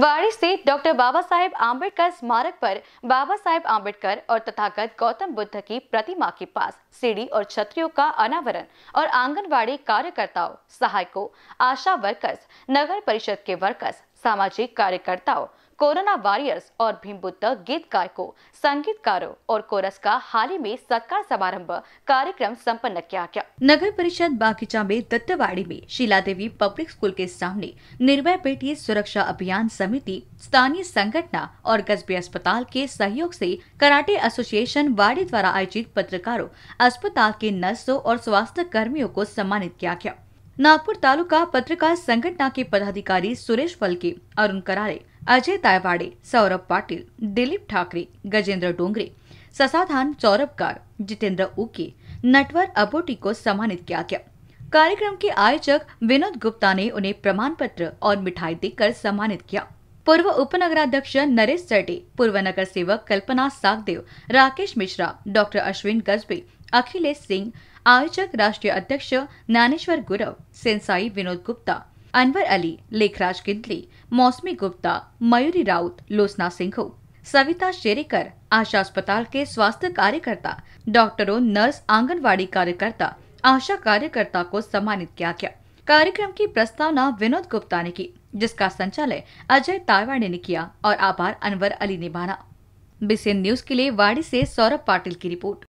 वारिस से डॉक्टर बाबा साहेब आम्बेडकर स्मारक पर बाबा साहेब आम्बेडकर और तथागत गौतम बुद्ध की प्रतिमा के पास सीढ़ी और छत्रियों का अनावरण और आंगनबाड़ी कार्यकर्ताओं सहायकों आशा वर्कर्स नगर परिषद के वर्कर्स सामाजिक कार्यकर्ताओं कोरोना वॉरियर्स और भीमबुद्ध गीतकार को संगीतकारों और कोरस का हाल ही में सत्कार समारंभ कार्यक्रम संपन्न किया गया नगर परिषद बागीचा में दत्तवाड़ी में शीला देवी पब्लिक स्कूल के सामने निर्भय बेटी सुरक्षा अभियान समिति स्थानीय संगठना और गजबे अस्पताल के सहयोग से कराटे एसोसिएशन वाड़ी द्वारा आयोजित पत्रकारों अस्पताल के नर्सों और स्वास्थ्य कर्मियों को सम्मानित किया गया नागपुर तालुका पत्रकार संघटना के पदाधिकारी सुरेश फलके अरुण करारे अजय तायवाड़े सौरभ पाटिल दिलीप ठाकरे गजेंद्र डोंगरे ससाधान चौरभकार जितेंद्र उके नटवर अबोटी को सम्मानित किया गया कार्यक्रम के आयोजक विनोद गुप्ता ने उन्हें प्रमाण पत्र और मिठाई देकर सम्मानित किया पूर्व उपनगराध्यक्ष नरेश सर्टे पूर्व नगर सेवक कल्पना सागदेव राकेश मिश्रा डॉक्टर अश्विन गजबे अखिलेश सिंह आयोजक राष्ट्रीय अध्यक्ष ज्ञानेश्वर गुरव सेंसाई विनोद गुप्ता अनवर अली लेखराज गिंदली मौसमी गुप्ता मयूरी राउत लोसना सिंह सविता शेरेकर आशा अस्पताल के स्वास्थ्य कार्यकर्ता डॉक्टरों नर्स आंगनवाड़ी कार्यकर्ता आशा कार्यकर्ता को सम्मानित किया गया कार्यक्रम की प्रस्तावना विनोद गुप्ता ने की जिसका संचालन अजय तारवाड़े ने किया और आभार अनवर अली ने माना बीसीएन न्यूज के लिए वाड़ी से सौरभ पाटिल की रिपोर्ट